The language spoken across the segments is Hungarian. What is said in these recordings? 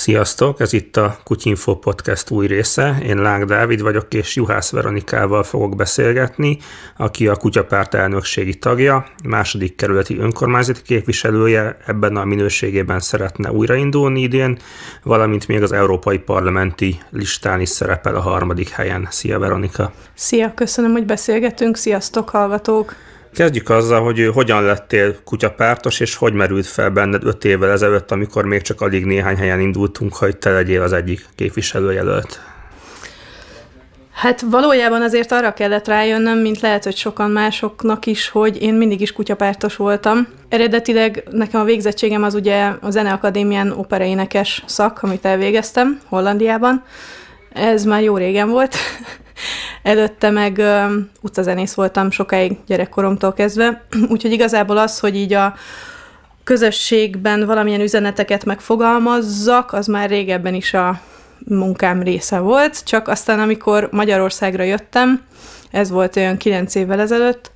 Sziasztok, ez itt a Kutyinfo Podcast új része. Én Láng Dávid vagyok, és Juhász Veronikával fogok beszélgetni, aki a Kutyapárt elnökségi tagja, második kerületi önkormányzati képviselője, ebben a minőségében szeretne újraindulni idén, valamint még az Európai Parlamenti listán is szerepel a harmadik helyen. Szia Veronika! Szia, köszönöm, hogy beszélgetünk, sziasztok hallgatók! Kezdjük azzal, hogy hogyan lettél kutyapártos, és hogy merült fel benned öt évvel ezelőtt, amikor még csak alig néhány helyen indultunk, hogy te legyél az egyik képviselőjelölt. Hát valójában azért arra kellett rájönnöm, mint lehet, hogy sokan másoknak is, hogy én mindig is kutyapártos voltam. Eredetileg nekem a végzettségem az ugye a Zeneakadémián operaénekes szak, amit elvégeztem Hollandiában. Ez már jó régen volt. Előtte meg ö, utcazenész voltam sokáig gyerekkoromtól kezdve, úgyhogy igazából az, hogy így a közösségben valamilyen üzeneteket megfogalmazzak, az már régebben is a munkám része volt, csak aztán amikor Magyarországra jöttem, ez volt olyan kilenc évvel ezelőtt,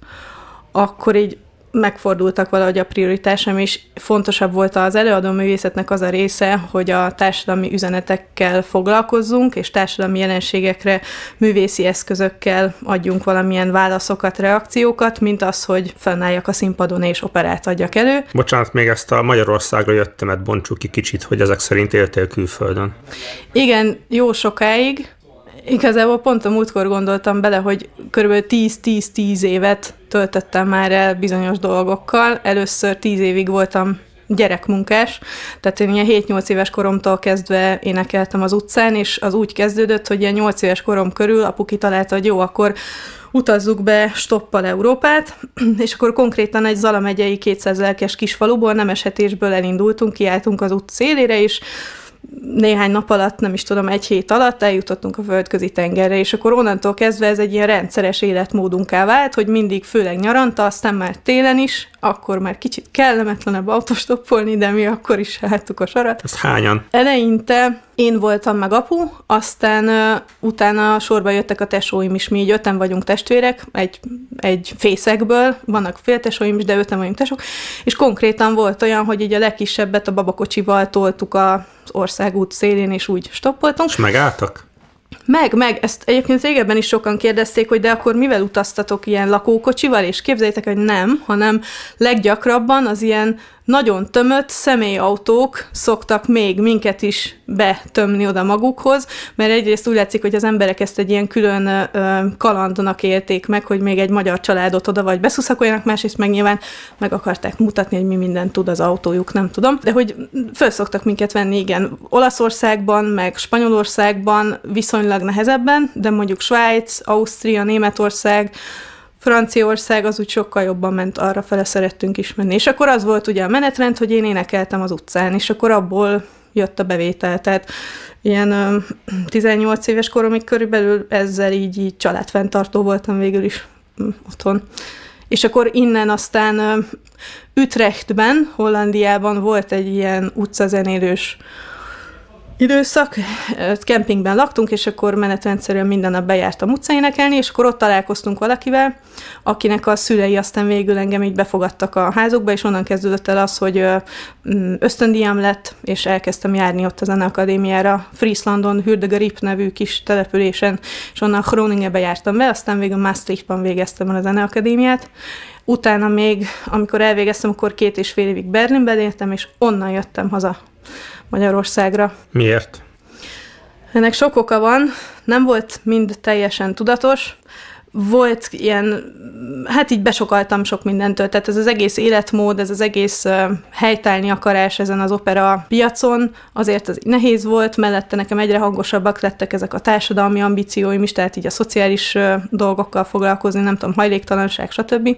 akkor így megfordultak valahogy a prioritásom, és fontosabb volt az előadó művészetnek az a része, hogy a társadalmi üzenetekkel foglalkozzunk, és társadalmi jelenségekre művészi eszközökkel adjunk valamilyen válaszokat, reakciókat, mint az, hogy fennálljak a színpadon és operát adjak elő. Bocsánat, még ezt a Magyarországra jöttemet bontsuk ki kicsit, hogy ezek szerint éltél külföldön. Igen, jó sokáig, Igazából pont a múltkor gondoltam bele, hogy kb. 10-10-10 évet töltöttem már el bizonyos dolgokkal. Először 10 évig voltam gyerekmunkás, tehát én ilyen 7-8 éves koromtól kezdve énekeltem az utcán, és az úgy kezdődött, hogy ilyen 8 éves korom körül apu kitalálta, hogy jó, akkor utazzuk be stoppal Európát, és akkor konkrétan egy Zala megyei 200 lelkes kisfaluból, nemeshetésből elindultunk, kiálltunk az út szélére, és néhány nap alatt, nem is tudom, egy hét alatt eljutottunk a földközi tengerre, és akkor onnantól kezdve ez egy ilyen rendszeres életmódunká vált, hogy mindig, főleg nyaranta, aztán már télen is, akkor már kicsit kellemetlenebb autostoppolni, de mi akkor is láttuk a sarat. Ezt hányan? Eleinte én voltam meg apu, aztán uh, utána sorba jöttek a tesóim is, mi így öten vagyunk testvérek, egy, egy fészekből, vannak féltesóim is, de öten vagyunk tesók, és konkrétan volt olyan, hogy így a legkisebbet a babakocsival toltuk az országút szélén, és úgy stoppoltunk. És megálltak? Meg, meg, ezt egyébként régebben is sokan kérdezték, hogy de akkor mivel utaztatok ilyen lakókocsival, és képzeljétek, hogy nem, hanem leggyakrabban az ilyen nagyon tömött személyautók szoktak még minket is betömni oda magukhoz, mert egyrészt úgy látszik, hogy az emberek ezt egy ilyen külön kalandonak élték meg, hogy még egy magyar családot oda vagy beszuszakoljanak, másrészt meg nyilván meg akarták mutatni, hogy mi mindent tud az autójuk, nem tudom, de hogy föl szoktak minket venni, igen, Olaszországban, meg Spanyolországban viszonylag nehezebben, de mondjuk Svájc, Ausztria, Németország, Franciaország az úgy sokkal jobban ment, arra fele szerettünk is menni. És akkor az volt ugye a menetrend, hogy én énekeltem az utcán, és akkor abból jött a bevétel. Tehát ilyen 18 éves koromig körülbelül ezzel így, így családfenntartó voltam végül is mm, otthon. És akkor innen aztán Ütrechtben, Hollandiában volt egy ilyen utcazenélős időszak, kempingben laktunk, és akkor menetrendszerűen minden nap bejártam utcai énekelni, és akkor ott találkoztunk valakivel, akinek a szülei aztán végül engem így befogadtak a házukba, és onnan kezdődött el az, hogy mm, ösztöndíjam lett, és elkezdtem járni ott a zeneakadémiára, Frieslandon, Hürdegerip nevű kis településen, és onnan Groningenbe jártam be, aztán végül Maastrichtban végeztem el a zeneakadémiát, Utána még, amikor elvégeztem, akkor két és fél évig Berlinben éltem, és onnan jöttem haza Magyarországra. Miért? Ennek sok oka van, nem volt mind teljesen tudatos volt ilyen, hát így besokaltam sok mindentől, tehát ez az egész életmód, ez az egész helytelni akarás ezen az opera piacon, azért az nehéz volt, mellette nekem egyre hangosabbak lettek ezek a társadalmi ambícióim is, tehát így a szociális dolgokkal foglalkozni, nem tudom, hajléktalanság, stb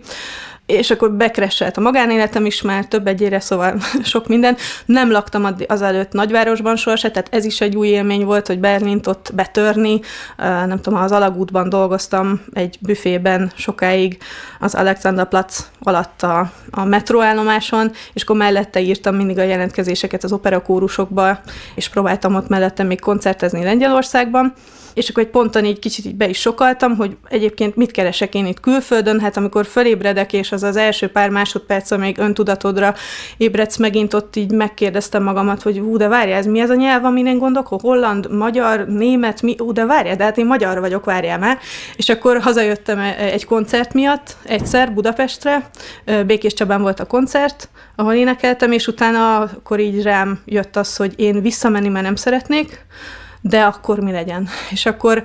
és akkor bekresselt a magánéletem is már több egyére, szóval sok minden. Nem laktam azelőtt nagyvárosban sohasem, tehát ez is egy új élmény volt, hogy Berlint ott betörni. Nem tudom, az alagútban dolgoztam egy büfében sokáig az Alexanderplatz alatt a, a metróállomáson, és akkor mellette írtam mindig a jelentkezéseket az operakórusokba, és próbáltam ott mellette még koncertezni Lengyelországban és akkor egy ponton így kicsit így be is sokaltam, hogy egyébként mit keresek én itt külföldön, hát amikor fölébredek, és az az első pár másodperc, amíg öntudatodra ébredsz megint, ott így megkérdeztem magamat, hogy ú, de várjál, ez mi ez a nyelv, amin gondolok, holland, magyar, német, mi, ú, de várjál, de hát én magyar vagyok, várjál már. És akkor hazajöttem e- egy koncert miatt, egyszer Budapestre, Békés Csabán volt a koncert, ahol énekeltem, és utána akkor így rám jött az, hogy én visszamenni már nem szeretnék, de akkor mi legyen? És akkor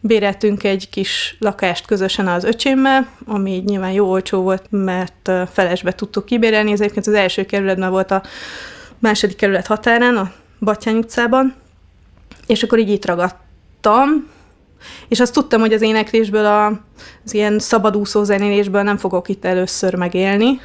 béreltünk egy kis lakást közösen az öcsémmel, ami így nyilván jó olcsó volt, mert felesbe tudtuk kibérelni, ez egyébként az első kerületben volt a második kerület határán, a Batyány utcában, és akkor így itt ragadtam, és azt tudtam, hogy az éneklésből, a, az ilyen szabadúszó zenélésből nem fogok itt először megélni,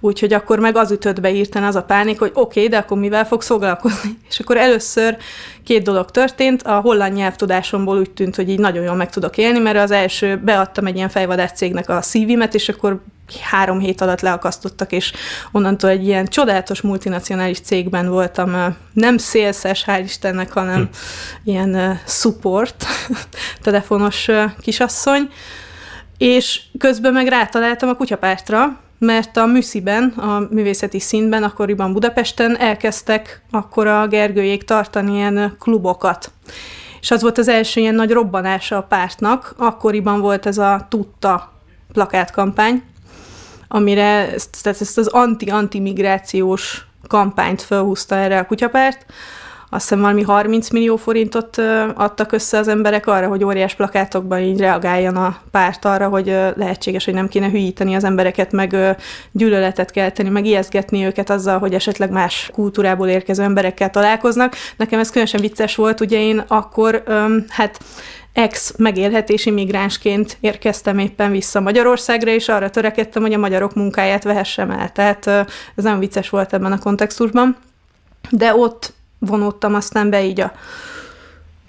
Úgyhogy akkor meg az ütött be írten az a pánik, hogy oké, okay, de akkor mivel fogsz foglalkozni? És akkor először két dolog történt. A holland nyelvtudásomból úgy tűnt, hogy így nagyon jól meg tudok élni, mert az első beadtam egy ilyen fejvadász cégnek a szívimet, és akkor három hét alatt leakasztottak, és onnantól egy ilyen csodálatos multinacionális cégben voltam, nem szélszes, hál' Istennek, hanem hm. ilyen support, telefonos kisasszony, és közben meg rátaláltam a kutyapártra, mert a műsziben, a művészeti színben, akkoriban Budapesten elkezdtek akkor a Gergőjék tartani ilyen klubokat. És az volt az első ilyen nagy robbanása a pártnak, akkoriban volt ez a tudta plakátkampány, amire ezt, ezt az anti-antimigrációs kampányt felhúzta erre a kutyapárt, azt hiszem valami 30 millió forintot adtak össze az emberek arra, hogy óriás plakátokban így reagáljon a párt arra, hogy lehetséges, hogy nem kéne hülyíteni az embereket, meg gyűlöletet kelteni, meg ijeszgetni őket azzal, hogy esetleg más kultúrából érkező emberekkel találkoznak. Nekem ez különösen vicces volt, ugye én akkor, hát ex megélhetési migránsként érkeztem éppen vissza Magyarországra, és arra törekedtem, hogy a magyarok munkáját vehessem el. Tehát ez nem vicces volt ebben a kontextusban. De ott vonódtam aztán be így a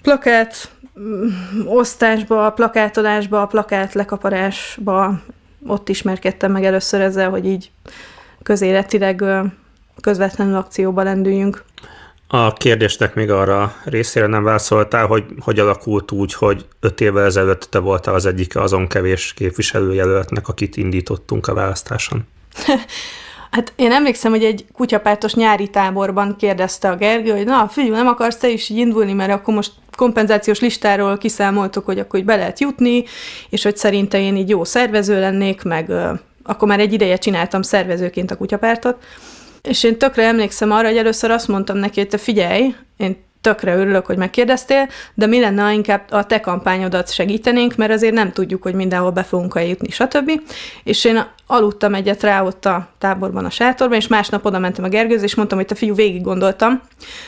plakát mm, osztásba, a plakátolásba, a plakát lekaparásba. Ott ismerkedtem meg először ezzel, hogy így közéletileg közvetlenül akcióba lendüljünk. A kérdésnek még arra részére nem válaszoltál, hogy hogy alakult úgy, hogy öt évvel ezelőtt te voltál az egyik azon kevés képviselőjelöltnek, akit indítottunk a választáson. Hát én emlékszem, hogy egy kutyapártos nyári táborban kérdezte a Gergő, hogy na, figyelj, nem akarsz te is így indulni, mert akkor most kompenzációs listáról kiszámoltuk, hogy akkor így be lehet jutni, és hogy szerinte én így jó szervező lennék, meg ö, akkor már egy ideje csináltam szervezőként a kutyapártot. És én tökre emlékszem arra, hogy először azt mondtam neki, hogy te figyelj, én tökre örülök, hogy megkérdeztél, de mi lenne, ha inkább a te kampányodat segítenénk, mert azért nem tudjuk, hogy mindenhol be fogunk eljutni, stb. És én aludtam egyet rá ott a táborban, a sátorban, és másnap oda mentem a Gergőz, és mondtam, hogy te fiú, végig gondoltam.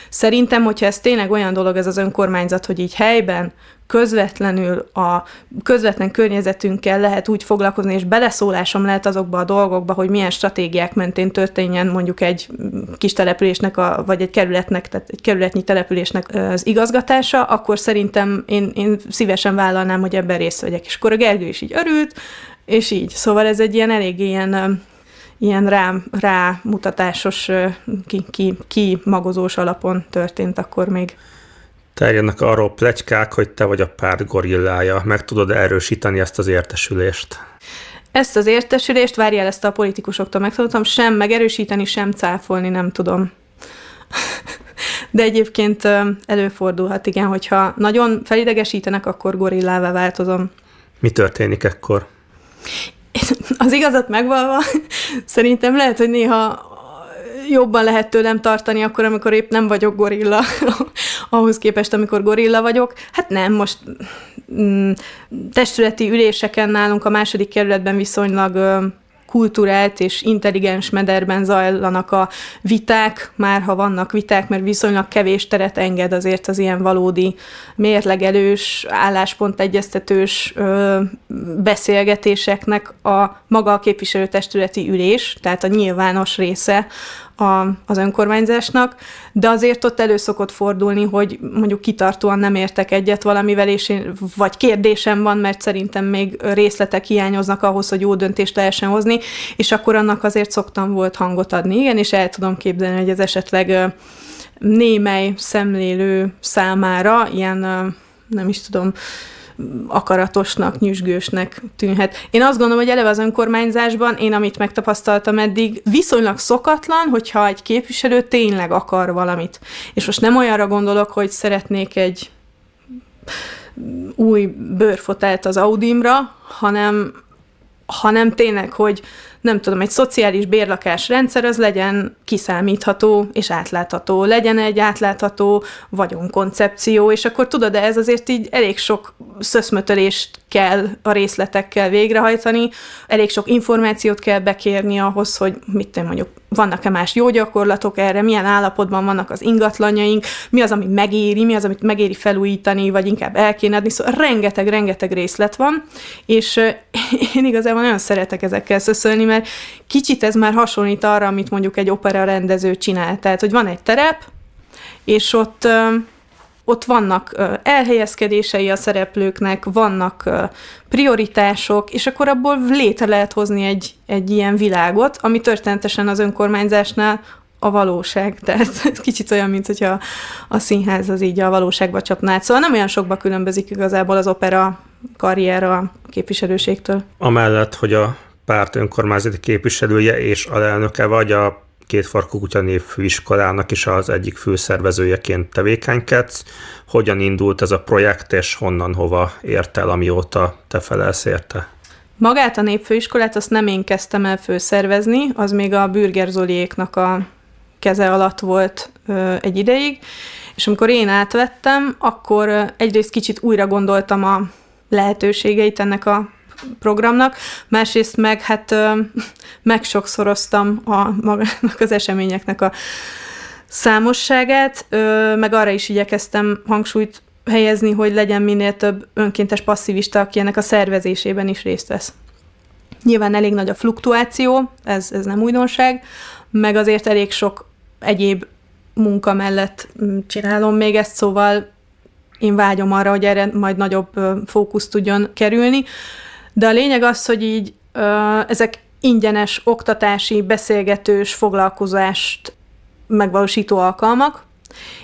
Szerintem, hogyha ez tényleg olyan dolog ez az önkormányzat, hogy így helyben közvetlenül a közvetlen környezetünkkel lehet úgy foglalkozni, és beleszólásom lehet azokba a dolgokba, hogy milyen stratégiák mentén történjen mondjuk egy kis településnek, a, vagy egy kerületnek, tehát egy kerületnyi településnek az igazgatása, akkor szerintem én, én szívesen vállalnám, hogy ebben részt vegyek. És akkor a Gergő is így örült, és így. Szóval ez egy ilyen elég ilyen ilyen rá, rámutatásos, ki, ki, ki magozós alapon történt akkor még. Terjednek arról plegykák, hogy te vagy a párt gorillája. Meg tudod erősíteni ezt az értesülést? Ezt az értesülést, várjál ezt a politikusoktól, megtanultam sem megerősíteni, sem cáfolni, nem tudom. De egyébként előfordulhat, igen, hogyha nagyon felidegesítenek, akkor gorillává változom. Mi történik ekkor? Az igazat megvalva, szerintem lehet, hogy néha jobban lehet tőlem tartani akkor, amikor épp nem vagyok gorilla, ahhoz képest, amikor gorilla vagyok. Hát nem, most mm, testületi üléseken nálunk a második kerületben viszonylag ö, kulturált és intelligens mederben zajlanak a viták, már ha vannak viták, mert viszonylag kevés teret enged azért az ilyen valódi mérlegelős, álláspontegyeztetős ö, beszélgetéseknek a maga a képviselőtestületi ülés, tehát a nyilvános része a, az önkormányzásnak, de azért ott elő szokott fordulni, hogy mondjuk kitartóan nem értek egyet valamivel, és én, vagy kérdésem van, mert szerintem még részletek hiányoznak ahhoz, hogy jó döntést lehessen hozni, és akkor annak azért szoktam volt hangot adni, igen, és el tudom képzelni, hogy ez esetleg némely szemlélő számára ilyen, nem is tudom, akaratosnak, nyüzsgősnek tűnhet. Én azt gondolom, hogy eleve az önkormányzásban én, amit megtapasztaltam eddig, viszonylag szokatlan, hogyha egy képviselő tényleg akar valamit. És most nem olyanra gondolok, hogy szeretnék egy új bőrfotelt az Audimra, hanem, hanem tényleg, hogy nem tudom, egy szociális bérlakás rendszer az legyen kiszámítható és átlátható, legyen egy átlátható vagyonkoncepció, és akkor tudod, de ez azért így elég sok szöszmötölést kell a részletekkel végrehajtani, elég sok információt kell bekérni ahhoz, hogy mit te mondjuk vannak-e más jó gyakorlatok erre, milyen állapotban vannak az ingatlanjaink, mi az, ami megéri, mi az, amit megéri felújítani, vagy inkább el kéne adni. Szóval rengeteg-rengeteg részlet van, és én igazából nagyon szeretek ezekkel szöszölni, mert kicsit ez már hasonlít arra, amit mondjuk egy opera rendező csinál. Tehát, hogy van egy terep, és ott ott vannak elhelyezkedései a szereplőknek, vannak prioritások, és akkor abból létre lehet hozni egy, egy ilyen világot, ami történetesen az önkormányzásnál a valóság. Tehát ez kicsit olyan, mint hogyha a színház az így a valóságba csapná. Szóval nem olyan sokba különbözik igazából az opera karrier a képviselőségtől. Amellett, hogy a párt önkormányzati képviselője és alelnöke vagy a Két kutya kutyanév főiskolának is az egyik főszervezőjeként tevékenykedsz. Hogyan indult ez a projekt, és honnan hova ért el, amióta te felelsz érte? Magát a népfőiskolát azt nem én kezdtem el főszervezni, az még a Bürger Zoliéknak a keze alatt volt ö, egy ideig, és amikor én átvettem, akkor egyrészt kicsit újra gondoltam a lehetőségeit ennek a programnak, másrészt meg hát megsokszoroztam a magának az eseményeknek a számosságát, meg arra is igyekeztem hangsúlyt helyezni, hogy legyen minél több önkéntes passzivista, aki ennek a szervezésében is részt vesz. Nyilván elég nagy a fluktuáció, ez, ez nem újdonság, meg azért elég sok egyéb munka mellett mm, csinálom még ezt, szóval én vágyom arra, hogy erre majd nagyobb fókusz tudjon kerülni. De a lényeg az, hogy így ö, ezek ingyenes, oktatási, beszélgetős foglalkozást megvalósító alkalmak,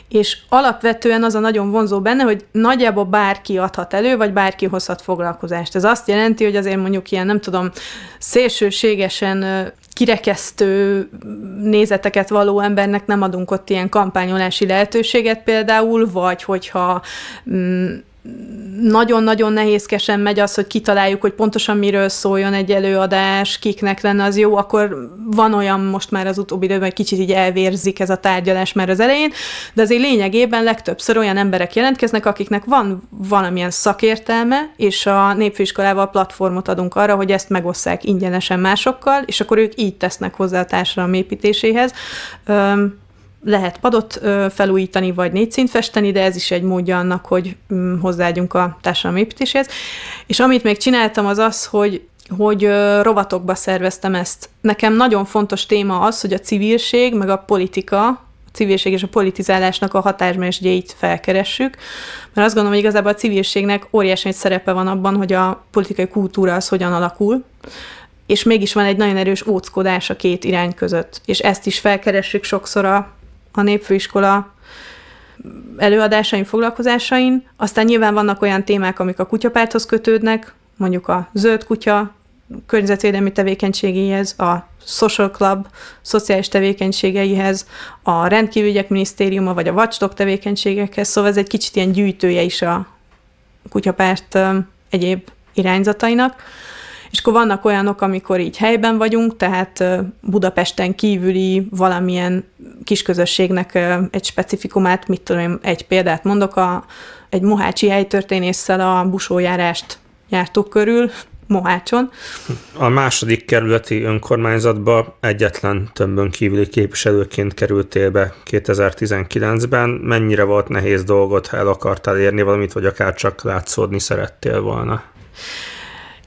és alapvetően az a nagyon vonzó benne, hogy nagyjából bárki adhat elő, vagy bárki hozhat foglalkozást. Ez azt jelenti, hogy azért mondjuk ilyen, nem tudom, szélsőségesen kirekesztő nézeteket való embernek nem adunk ott ilyen kampányolási lehetőséget például, vagy hogyha mm, nagyon-nagyon nehézkesen megy az, hogy kitaláljuk, hogy pontosan miről szóljon egy előadás, kiknek lenne az jó, akkor van olyan most már az utóbbi időben, hogy kicsit így elvérzik ez a tárgyalás már az elején, de azért lényegében legtöbbször olyan emberek jelentkeznek, akiknek van valamilyen szakértelme, és a népfőiskolával platformot adunk arra, hogy ezt megosszák ingyenesen másokkal, és akkor ők így tesznek hozzá a társadalom építéséhez. Üm, lehet padot felújítani, vagy négy szint festeni, de ez is egy módja annak, hogy mm, hozzáadjunk a társadalmi építéséhez. És amit még csináltam, az az, hogy hogy rovatokba szerveztem ezt. Nekem nagyon fontos téma az, hogy a civilség, meg a politika, a civilség és a politizálásnak a hatásmesdjeit felkeressük, mert azt gondolom, hogy igazából a civilségnek óriási egy szerepe van abban, hogy a politikai kultúra az hogyan alakul, és mégis van egy nagyon erős óckodás a két irány között, és ezt is felkeressük sokszor a a népfőiskola előadásain, foglalkozásain. Aztán nyilván vannak olyan témák, amik a kutyapárthoz kötődnek, mondjuk a zöld kutya, környezetvédelmi tevékenységéhez, a Social Club szociális tevékenységeihez, a Rendkívügyek Minisztériuma vagy a Watchdog tevékenységekhez, szóval ez egy kicsit ilyen gyűjtője is a kutyapárt egyéb irányzatainak. És akkor vannak olyanok, amikor így helyben vagyunk, tehát Budapesten kívüli valamilyen kisközösségnek egy specifikumát, mit tudom én, egy példát mondok, a, egy mohácsi helytörténésszel a busójárást jártuk körül, Mohácson. A második kerületi önkormányzatba egyetlen tömbön kívüli képviselőként kerültél be 2019-ben. Mennyire volt nehéz dolgot, ha el akartál érni valamit, vagy akár csak látszódni szerettél volna?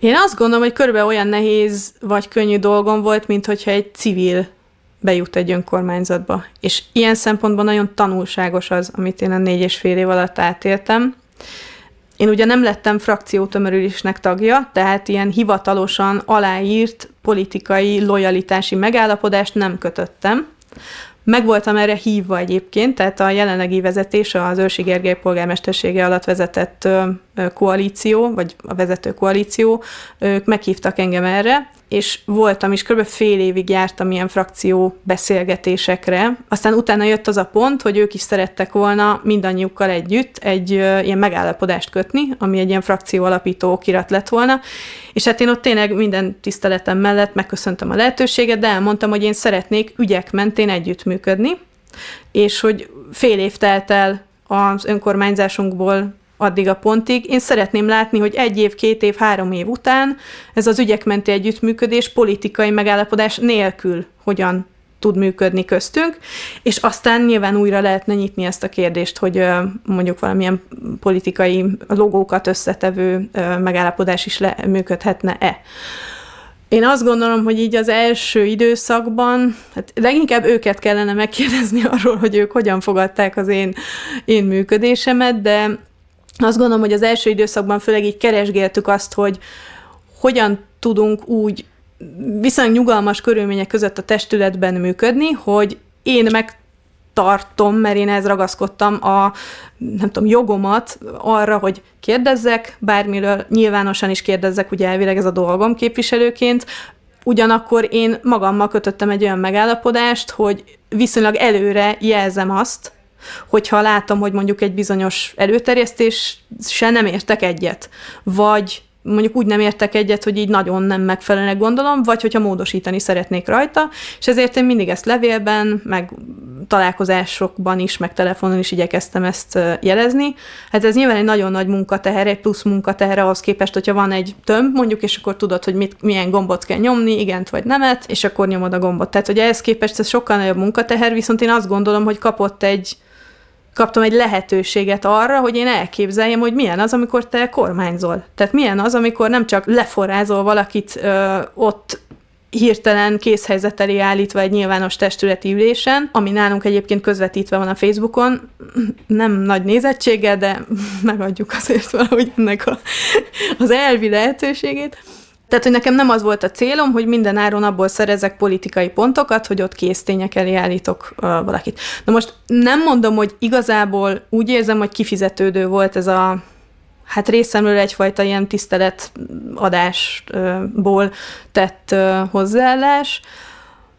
Én azt gondolom, hogy körülbelül olyan nehéz vagy könnyű dolgom volt, mint hogyha egy civil bejut egy önkormányzatba. És ilyen szempontból nagyon tanulságos az, amit én a négy és fél év alatt átéltem. Én ugye nem lettem frakciótömörülésnek tagja, tehát ilyen hivatalosan aláírt politikai lojalitási megállapodást nem kötöttem, meg voltam erre hívva egyébként, tehát a jelenlegi vezetés az Őrsi Gergely polgármestersége alatt vezetett koalíció, vagy a vezető koalíció, ők meghívtak engem erre, és voltam is, kb. fél évig jártam ilyen frakció beszélgetésekre. Aztán utána jött az a pont, hogy ők is szerettek volna mindannyiukkal együtt egy ilyen megállapodást kötni, ami egy ilyen frakció alapító okirat lett volna, és hát én ott tényleg minden tiszteletem mellett megköszöntem a lehetőséget, de elmondtam, hogy én szeretnék ügyek mentén együttműködni, és hogy fél év telt el az önkormányzásunkból addig a pontig. Én szeretném látni, hogy egy év, két év, három év után ez az ügyekmenti együttműködés politikai megállapodás nélkül hogyan tud működni köztünk, és aztán nyilván újra lehetne nyitni ezt a kérdést, hogy mondjuk valamilyen politikai logókat összetevő megállapodás is le, működhetne-e. Én azt gondolom, hogy így az első időszakban, hát leginkább őket kellene megkérdezni arról, hogy ők hogyan fogadták az én, én működésemet, de azt gondolom, hogy az első időszakban főleg így keresgéltük azt, hogy hogyan tudunk úgy viszonylag nyugalmas körülmények között a testületben működni, hogy én meg tartom, mert én ez ragaszkodtam a, nem tudom, jogomat arra, hogy kérdezzek bármiről, nyilvánosan is kérdezzek, ugye elvileg ez a dolgom képviselőként, ugyanakkor én magammal kötöttem egy olyan megállapodást, hogy viszonylag előre jelzem azt, hogyha látom, hogy mondjuk egy bizonyos előterjesztés se nem értek egyet, vagy mondjuk úgy nem értek egyet, hogy így nagyon nem megfelelnek gondolom, vagy hogyha módosítani szeretnék rajta, és ezért én mindig ezt levélben, meg találkozásokban is, meg telefonon is igyekeztem ezt jelezni. Hát ez nyilván egy nagyon nagy munkateher, egy plusz munkateher ahhoz képest, hogyha van egy tömb, mondjuk, és akkor tudod, hogy mit, milyen gombot kell nyomni, igent vagy nemet, és akkor nyomod a gombot. Tehát, hogy ehhez képest ez sokkal nagyobb munkateher, viszont én azt gondolom, hogy kapott egy kaptam egy lehetőséget arra, hogy én elképzeljem, hogy milyen az, amikor te kormányzol. Tehát milyen az, amikor nem csak leforrázol valakit ö, ott hirtelen készhelyzet elé állítva egy nyilvános testületi ülésen, ami nálunk egyébként közvetítve van a Facebookon, nem nagy nézettsége, de megadjuk azért valahogy ennek a, az elvi lehetőségét. Tehát, hogy nekem nem az volt a célom, hogy minden áron abból szerezek politikai pontokat, hogy ott késztények elé állítok uh, valakit. Na most nem mondom, hogy igazából úgy érzem, hogy kifizetődő volt ez a hát részemről egyfajta ilyen tiszteletadásból tett hozzáállás,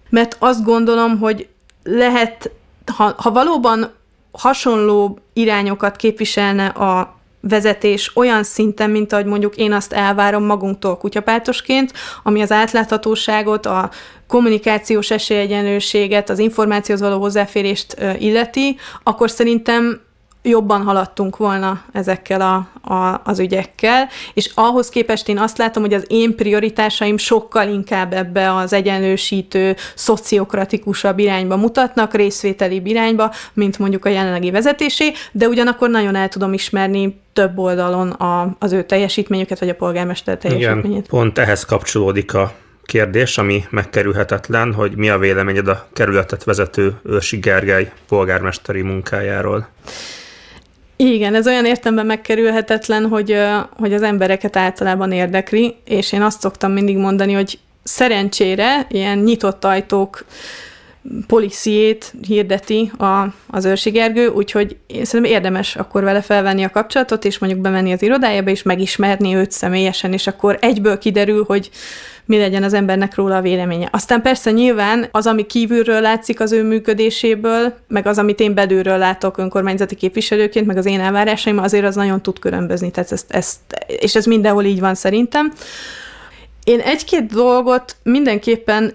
mert azt gondolom, hogy lehet, ha, ha valóban hasonló irányokat képviselne a vezetés olyan szinten, mint ahogy mondjuk én azt elvárom magunktól kutyapártosként, ami az átláthatóságot, a kommunikációs esélyegyenlőséget, az információhoz való hozzáférést illeti, akkor szerintem jobban haladtunk volna ezekkel a, a, az ügyekkel, és ahhoz képest én azt látom, hogy az én prioritásaim sokkal inkább ebbe az egyenlősítő, szociokratikusabb irányba mutatnak, részvételi irányba, mint mondjuk a jelenlegi vezetésé, de ugyanakkor nagyon el tudom ismerni több oldalon a, az ő teljesítményüket, vagy a polgármester teljesítményét. Igen, pont ehhez kapcsolódik a kérdés, ami megkerülhetetlen, hogy mi a véleményed a kerületet vezető Őrsi Gergely polgármesteri munkájáról. Igen, ez olyan értemben megkerülhetetlen, hogy, hogy az embereket általában érdekli, és én azt szoktam mindig mondani, hogy szerencsére ilyen nyitott ajtók policiét hirdeti a, az őrsigergő, úgyhogy én szerintem érdemes akkor vele felvenni a kapcsolatot, és mondjuk bemenni az irodájába, és megismerni őt személyesen, és akkor egyből kiderül, hogy mi legyen az embernek róla a véleménye. Aztán persze nyilván az, ami kívülről látszik az ő működéséből, meg az, amit én belülről látok önkormányzati képviselőként, meg az én elvárásaim, azért az nagyon tud különbözni, tehát ezt, ezt, és ez mindenhol így van szerintem. Én egy-két dolgot mindenképpen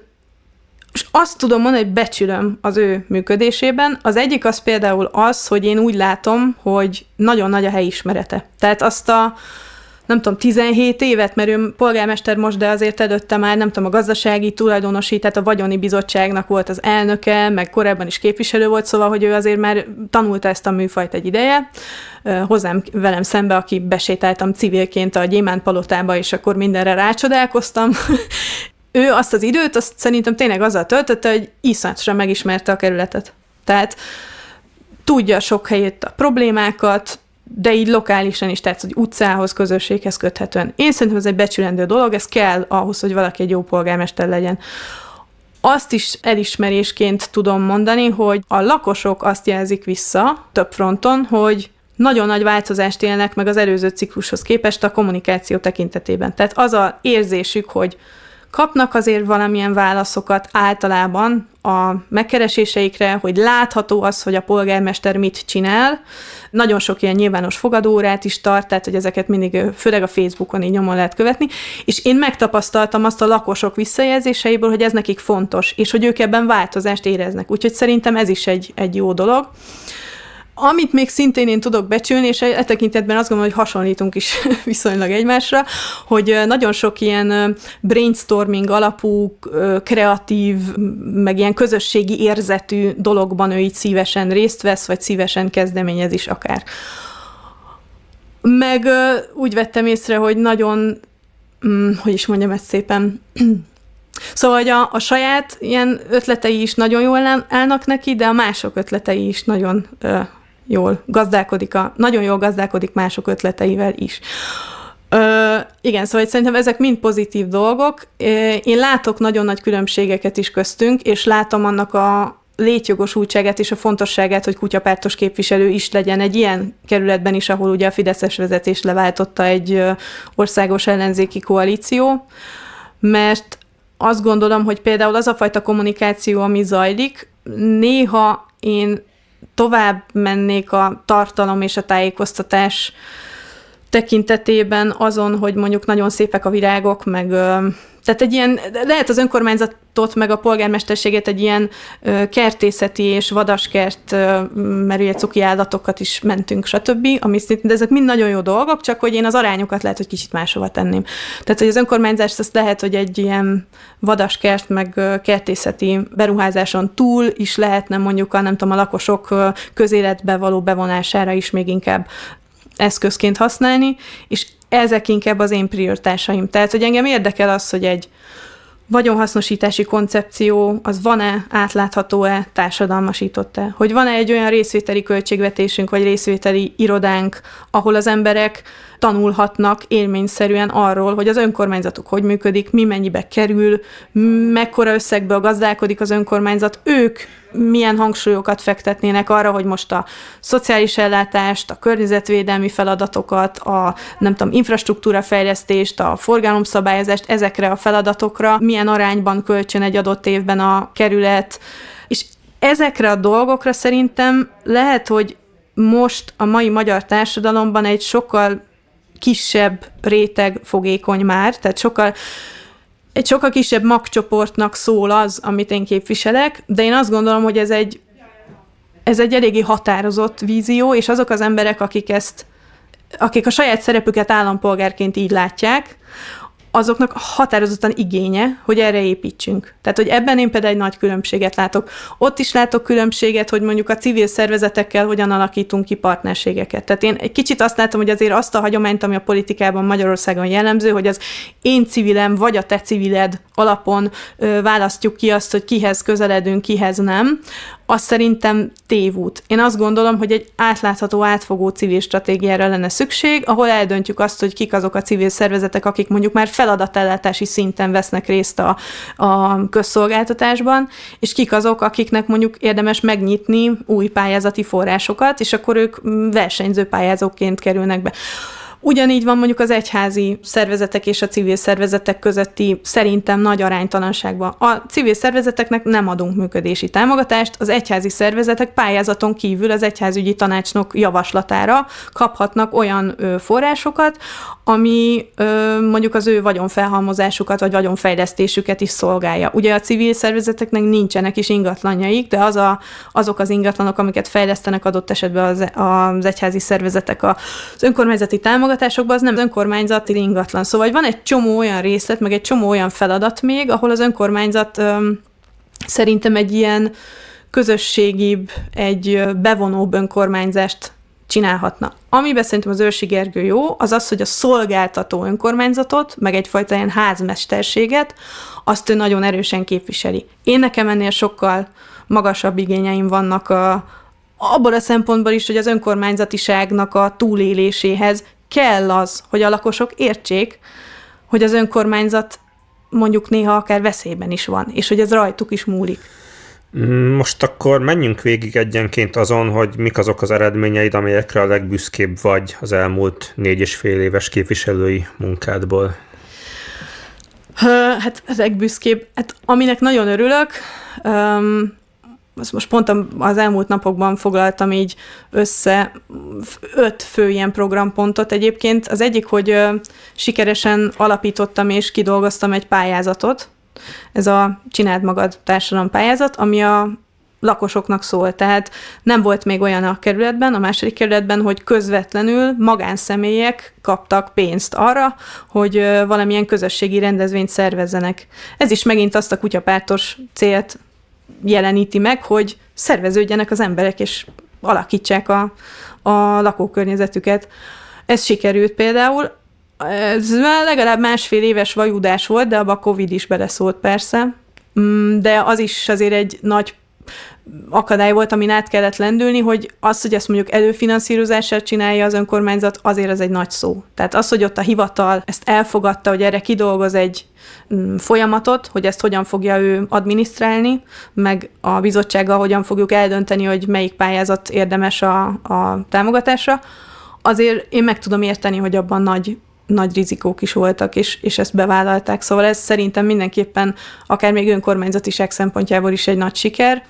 és azt tudom mondani, hogy becsülöm az ő működésében. Az egyik az például az, hogy én úgy látom, hogy nagyon nagy a helyismerete. Tehát azt a, nem tudom, 17 évet, mert ő polgármester most, de azért előtte már, nem tudom, a gazdasági tulajdonosi, tehát a vagyoni bizottságnak volt az elnöke, meg korábban is képviselő volt, szóval, hogy ő azért már tanulta ezt a műfajt egy ideje. Hozzám velem szembe, aki besétáltam civilként a Gyémán palotába, és akkor mindenre rácsodálkoztam, ő azt az időt, azt szerintem tényleg azzal töltötte, hogy iszonyatosan megismerte a kerületet. Tehát tudja sok helyét a problémákat, de így lokálisan is tetsz, hogy utcához, közösséghez köthetően. Én szerintem ez egy becsülendő dolog, ez kell ahhoz, hogy valaki egy jó polgármester legyen. Azt is elismerésként tudom mondani, hogy a lakosok azt jelzik vissza több fronton, hogy nagyon nagy változást élnek meg az előző ciklushoz képest a kommunikáció tekintetében. Tehát az a érzésük, hogy kapnak azért valamilyen válaszokat általában a megkereséseikre, hogy látható az, hogy a polgármester mit csinál. Nagyon sok ilyen nyilvános fogadórát is tart, tehát hogy ezeket mindig, főleg a Facebookon így nyomon lehet követni, és én megtapasztaltam azt a lakosok visszajelzéseiből, hogy ez nekik fontos, és hogy ők ebben változást éreznek. Úgyhogy szerintem ez is egy, egy jó dolog. Amit még szintén én tudok becsülni, és e tekintetben azt gondolom, hogy hasonlítunk is viszonylag egymásra, hogy nagyon sok ilyen brainstorming alapú, kreatív, meg ilyen közösségi érzetű dologban ő így szívesen részt vesz, vagy szívesen kezdeményez is akár. Meg úgy vettem észre, hogy nagyon, mm, hogy is mondjam ezt szépen, Szóval hogy a, a saját ilyen ötletei is nagyon jól állnak neki, de a mások ötletei is nagyon ö, jól gazdálkodik, a, nagyon jól gazdálkodik mások ötleteivel is. Ö, igen, szóval szerintem ezek mind pozitív dolgok. Én látok nagyon nagy különbségeket is köztünk, és látom annak a létjogosultságát és a fontosságát, hogy kutyapártos képviselő is legyen egy ilyen kerületben is, ahol ugye a Fideszes vezetés leváltotta egy országos ellenzéki koalíció, mert azt gondolom, hogy például az a fajta kommunikáció, ami zajlik, néha én tovább mennék a tartalom és a tájékoztatás tekintetében azon, hogy mondjuk nagyon szépek a virágok, meg tehát egy ilyen, lehet az önkormányzatot meg a polgármesterséget egy ilyen ö, kertészeti és vadaskert, ö, mert ugye cuki állatokat is mentünk, stb. Ami szint, de ezek mind nagyon jó dolgok, csak hogy én az arányokat lehet, hogy kicsit máshova tenném. Tehát, hogy az önkormányzást azt lehet, hogy egy ilyen vadaskert meg kertészeti beruházáson túl is lehetne mondjuk a, nem tudom, a lakosok közéletbe való bevonására is még inkább eszközként használni, és ezek inkább az én prioritásaim. Tehát, hogy engem érdekel az, hogy egy vagyonhasznosítási koncepció, az van-e, átlátható-e, társadalmasított-e? Hogy van-e egy olyan részvételi költségvetésünk, vagy részvételi irodánk, ahol az emberek tanulhatnak élményszerűen arról, hogy az önkormányzatuk hogy működik, mi mennyibe kerül, mekkora összegből gazdálkodik az önkormányzat, ők milyen hangsúlyokat fektetnének arra, hogy most a szociális ellátást, a környezetvédelmi feladatokat, a nem tudom, infrastruktúra fejlesztést, a forgalomszabályozást, ezekre a feladatokra milyen arányban költsön egy adott évben a kerület, és ezekre a dolgokra szerintem lehet, hogy most a mai magyar társadalomban egy sokkal kisebb réteg fogékony már, tehát sokkal egy sokkal kisebb magcsoportnak szól az, amit én képviselek, de én azt gondolom, hogy ez egy, ez egy eléggé határozott vízió, és azok az emberek, akik ezt, akik a saját szerepüket állampolgárként így látják, azoknak határozottan igénye, hogy erre építsünk. Tehát, hogy ebben én például egy nagy különbséget látok. Ott is látok különbséget, hogy mondjuk a civil szervezetekkel hogyan alakítunk ki partnerségeket. Tehát én egy kicsit azt látom, hogy azért azt a hagyományt, ami a politikában Magyarországon jellemző, hogy az én civilem vagy a te civiled alapon ö, választjuk ki azt, hogy kihez közeledünk, kihez nem, az szerintem tévút. Én azt gondolom, hogy egy átlátható, átfogó civil stratégiára lenne szükség, ahol eldöntjük azt, hogy kik azok a civil szervezetek, akik mondjuk már feladatellátási szinten vesznek részt a, a közszolgáltatásban, és kik azok, akiknek mondjuk érdemes megnyitni új pályázati forrásokat, és akkor ők mm, versenyző pályázóként kerülnek be. Ugyanígy van mondjuk az egyházi szervezetek és a civil szervezetek közötti szerintem nagy aránytalanságban. A civil szervezeteknek nem adunk működési támogatást, az egyházi szervezetek pályázaton kívül az egyházügyi tanácsnok javaslatára kaphatnak olyan ö, forrásokat, ami ö, mondjuk az ő vagyonfelhalmozásukat vagy vagyonfejlesztésüket is szolgálja. Ugye a civil szervezeteknek nincsenek is ingatlanjaik, de az a, azok az ingatlanok, amiket fejlesztenek adott esetben az, az egyházi szervezetek az önkormányzati támogatást, támogatásokban az nem önkormányzati ingatlan. Szóval van egy csomó olyan részlet, meg egy csomó olyan feladat még, ahol az önkormányzat öm, szerintem egy ilyen közösségibb, egy bevonóbb önkormányzást csinálhatna. Amiben szerintem az Őrsi Gergő jó, az az, hogy a szolgáltató önkormányzatot, meg egyfajta ilyen házmesterséget, azt ő nagyon erősen képviseli. Én nekem ennél sokkal magasabb igényeim vannak a, abból a szempontból is, hogy az önkormányzatiságnak a túléléséhez kell az, hogy a lakosok értsék, hogy az önkormányzat mondjuk néha akár veszélyben is van, és hogy ez rajtuk is múlik. Mm, most akkor menjünk végig egyenként azon, hogy mik azok az eredményeid, amelyekre a legbüszkébb vagy az elmúlt négy és fél éves képviselői munkádból. Hát legbüszkébb, hát aminek nagyon örülök, azt most pont az elmúlt napokban foglaltam így össze öt fő ilyen programpontot egyébként. Az egyik, hogy sikeresen alapítottam és kidolgoztam egy pályázatot, ez a Csináld magad társadalom pályázat, ami a lakosoknak szól. Tehát nem volt még olyan a kerületben, a második kerületben, hogy közvetlenül magánszemélyek kaptak pénzt arra, hogy valamilyen közösségi rendezvényt szervezzenek. Ez is megint azt a kutyapártos célt jeleníti meg, hogy szerveződjenek az emberek, és alakítsák a, a lakókörnyezetüket. Ez sikerült például. Ez már legalább másfél éves vajudás volt, de abba a Covid is beleszólt persze, mm, de az is azért egy nagy akadály volt, amin át kellett lendülni, hogy az, hogy ezt mondjuk előfinanszírozással csinálja az önkormányzat, azért ez egy nagy szó. Tehát az, hogy ott a hivatal ezt elfogadta, hogy erre kidolgoz egy mm, folyamatot, hogy ezt hogyan fogja ő adminisztrálni, meg a bizottsággal hogyan fogjuk eldönteni, hogy melyik pályázat érdemes a, a támogatásra, azért én meg tudom érteni, hogy abban nagy nagy rizikók is voltak, és, és ezt bevállalták. Szóval ez szerintem mindenképpen akár még önkormányzatiság szempontjából is egy nagy siker.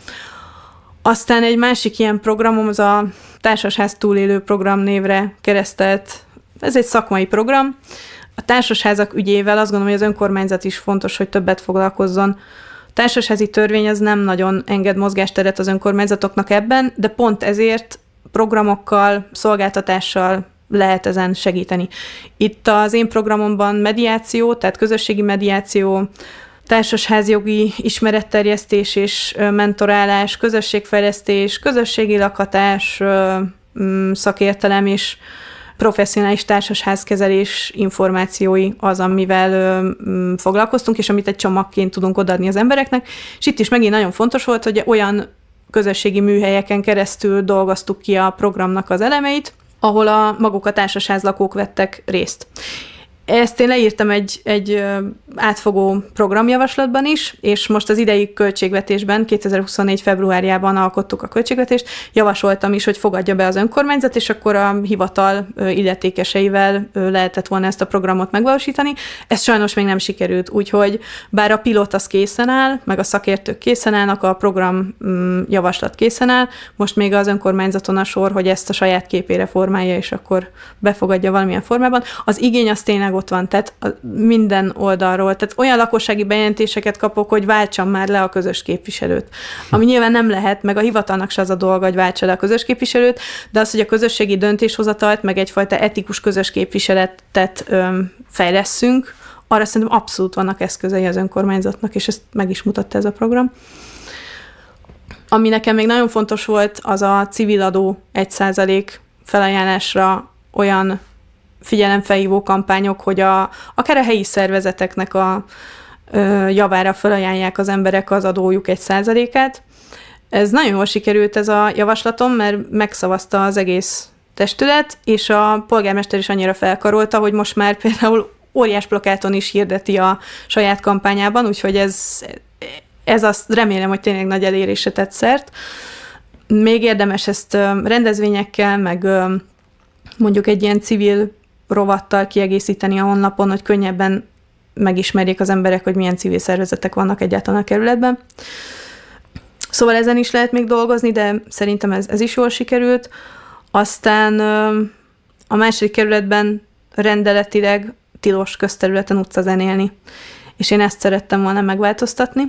Aztán egy másik ilyen programom az a Társasház túlélő program névre keresztelt, ez egy szakmai program. A társasházak ügyével azt gondolom, hogy az önkormányzat is fontos, hogy többet foglalkozzon. A társasházi törvény az nem nagyon enged mozgásteret az önkormányzatoknak ebben, de pont ezért programokkal, szolgáltatással lehet ezen segíteni. Itt az én programomban mediáció, tehát közösségi mediáció, társasházjogi ismeretterjesztés és mentorálás, közösségfejlesztés, közösségi lakhatás, mm, szakértelem és professzionális társasházkezelés információi az, amivel ö, mm, foglalkoztunk, és amit egy csomagként tudunk odaadni az embereknek. És itt is megint nagyon fontos volt, hogy olyan közösségi műhelyeken keresztül dolgoztuk ki a programnak az elemeit, ahol a maguk a társasházlakók vettek részt. Ezt én leírtam egy, egy átfogó programjavaslatban is, és most az idei költségvetésben, 2024. februárjában alkottuk a költségvetést, javasoltam is, hogy fogadja be az önkormányzat, és akkor a hivatal illetékeseivel lehetett volna ezt a programot megvalósítani. Ez sajnos még nem sikerült, úgyhogy bár a pilot az készen áll, meg a szakértők készen állnak, a program mm, javaslat készen áll, most még az önkormányzaton a sor, hogy ezt a saját képére formálja, és akkor befogadja valamilyen formában. Az igény az tényleg ott van, tehát a, minden oldalról. Tehát olyan lakossági bejelentéseket kapok, hogy váltsam már le a közös képviselőt. Ami nyilván nem lehet, meg a hivatalnak se az a dolga, hogy váltsa le a közös képviselőt, de az, hogy a közösségi döntéshozatalt, meg egyfajta etikus közös képviseletet öm, fejleszünk. arra szerintem abszolút vannak eszközei az önkormányzatnak, és ezt meg is mutatta ez a program. Ami nekem még nagyon fontos volt, az a civil adó 1% felajánlásra olyan figyelemfelhívó kampányok, hogy a, akár a helyi szervezeteknek a ö, javára felajánlják az emberek az adójuk egy százalékát. Ez nagyon jól sikerült ez a javaslatom, mert megszavazta az egész testület, és a polgármester is annyira felkarolta, hogy most már például óriás plakáton is hirdeti a saját kampányában, úgyhogy ez, ez azt remélem, hogy tényleg nagy elérésre tett szert. Még érdemes ezt rendezvényekkel, meg mondjuk egy ilyen civil rovattal kiegészíteni a honlapon, hogy könnyebben megismerjék az emberek, hogy milyen civil szervezetek vannak egyáltalán a kerületben. Szóval ezen is lehet még dolgozni, de szerintem ez, ez is jól sikerült. Aztán a második kerületben rendeletileg tilos közterületen zenélni. és én ezt szerettem volna megváltoztatni.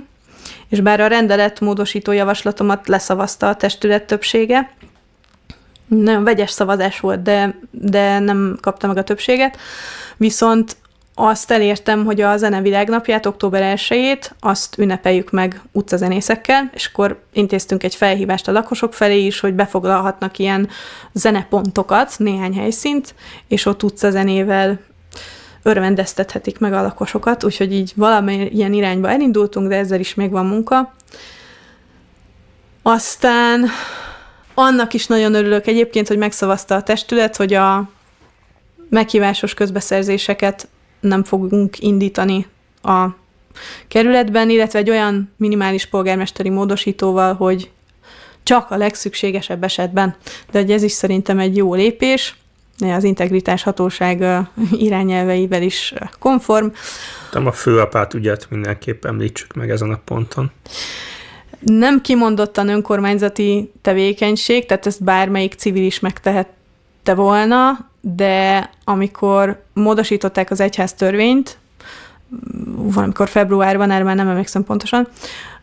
És bár a rendelet módosító javaslatomat leszavazta a testület többsége, nagyon vegyes szavazás volt, de, de nem kapta meg a többséget. Viszont azt elértem, hogy a zenevilágnapját, október 1-ét, azt ünnepeljük meg utcazenészekkel, és akkor intéztünk egy felhívást a lakosok felé is, hogy befoglalhatnak ilyen zenepontokat, néhány helyszínt, és ott utcazenével örvendeztethetik meg a lakosokat, úgyhogy így valamilyen irányba elindultunk, de ezzel is még van munka. Aztán annak is nagyon örülök egyébként, hogy megszavazta a testület, hogy a meghívásos közbeszerzéseket nem fogunk indítani a kerületben, illetve egy olyan minimális polgármesteri módosítóval, hogy csak a legszükségesebb esetben. De ez is szerintem egy jó lépés, az integritás hatóság irányelveivel is konform. Nem a főapát ügyet mindenképp említsük meg ezen a ponton nem kimondottan önkormányzati tevékenység, tehát ezt bármelyik civil is megtehette volna, de amikor módosították az egyház törvényt, valamikor februárban, erre már nem emlékszem pontosan,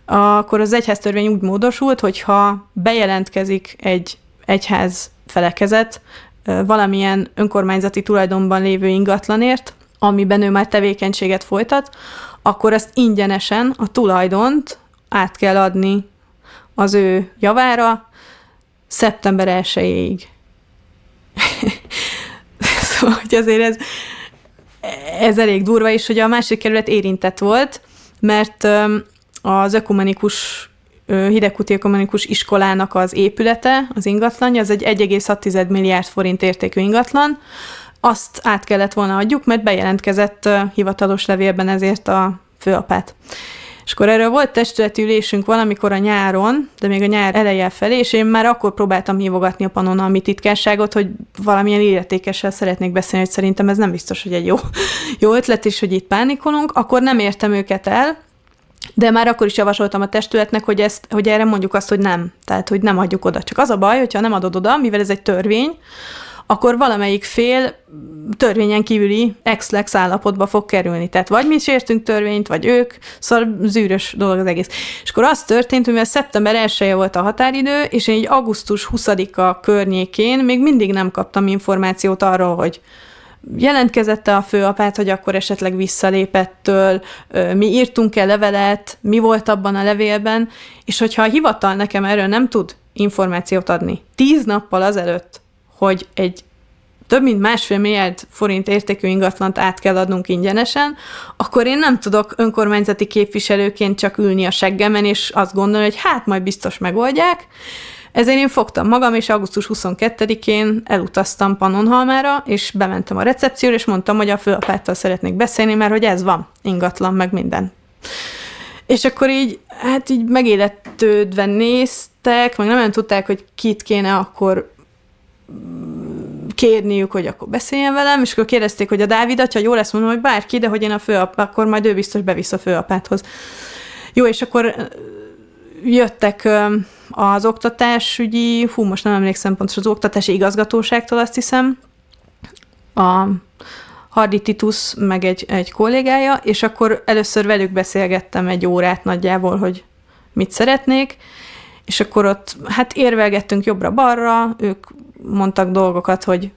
akkor az egyház törvény úgy módosult, hogyha bejelentkezik egy egyház felekezet valamilyen önkormányzati tulajdonban lévő ingatlanért, amiben ő már tevékenységet folytat, akkor ezt ingyenesen a tulajdont át kell adni az ő javára szeptember 1 szóval, hogy azért ez, ez elég durva, és hogy a másik kerület érintett volt, mert az ökumenikus Hidegkuti Ökumenikus Iskolának az épülete, az ingatlanja, az egy 1,6 milliárd forint értékű ingatlan, azt át kellett volna adjuk, mert bejelentkezett hivatalos levélben ezért a főapát. És akkor erről volt testületülésünk valamikor a nyáron, de még a nyár eleje felé, és én már akkor próbáltam hívogatni a panonalmi titkárságot, hogy valamilyen illetékessel szeretnék beszélni, hogy szerintem ez nem biztos, hogy egy jó, jó ötlet, is, hogy itt pánikolunk. Akkor nem értem őket el, de már akkor is javasoltam a testületnek, hogy, ezt, hogy erre mondjuk azt, hogy nem. Tehát, hogy nem adjuk oda. Csak az a baj, hogyha nem adod oda, mivel ez egy törvény, akkor valamelyik fél törvényen kívüli ex-lex állapotba fog kerülni. Tehát vagy mi sértünk törvényt, vagy ők, szóval zűrös dolog az egész. És akkor az történt, hogy mivel szeptember 1 -e volt a határidő, és én így augusztus 20-a környékén még mindig nem kaptam információt arról, hogy jelentkezette a főapát, hogy akkor esetleg visszalépettől, mi írtunk-e levelet, mi volt abban a levélben, és hogyha a hivatal nekem erről nem tud információt adni, tíz nappal azelőtt, hogy egy több mint másfél milliárd forint értékű ingatlant át kell adnunk ingyenesen, akkor én nem tudok önkormányzati képviselőként csak ülni a seggemen, és azt gondolni, hogy hát majd biztos megoldják. Ezért én fogtam magam, és augusztus 22-én elutaztam Pannonhalmára, és bementem a recepcióra, és mondtam, hogy a főapáttal szeretnék beszélni, mert hogy ez van, ingatlan, meg minden. És akkor így, hát így megélettődve néztek, meg nem olyan tudták, hogy kit kéne akkor kérniük, hogy akkor beszéljen velem, és akkor kérdezték, hogy a Dávid atya, jó lesz mondom, hogy bárki, de hogy én a főap, akkor majd ő biztos bevisz a főapáthoz. Jó, és akkor jöttek az oktatásügyi, hú, most nem emlékszem pontosan, az oktatási igazgatóságtól azt hiszem, a Hardi Titus, meg egy, egy kollégája, és akkor először velük beszélgettem egy órát nagyjából, hogy mit szeretnék, és akkor ott hát érvelgettünk jobbra-balra, ők mondtak dolgokat, hogy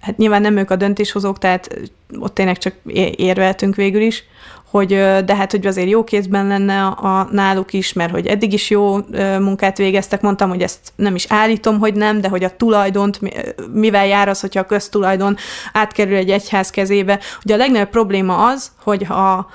hát nyilván nem ők a döntéshozók, tehát ott tényleg csak érveltünk végül is, hogy de hát, hogy azért jó kézben lenne a, a náluk is, mert hogy eddig is jó munkát végeztek, mondtam, hogy ezt nem is állítom, hogy nem, de hogy a tulajdont, mivel jár az, hogyha a köztulajdon átkerül egy egyház kezébe. Ugye a legnagyobb probléma az, hogy a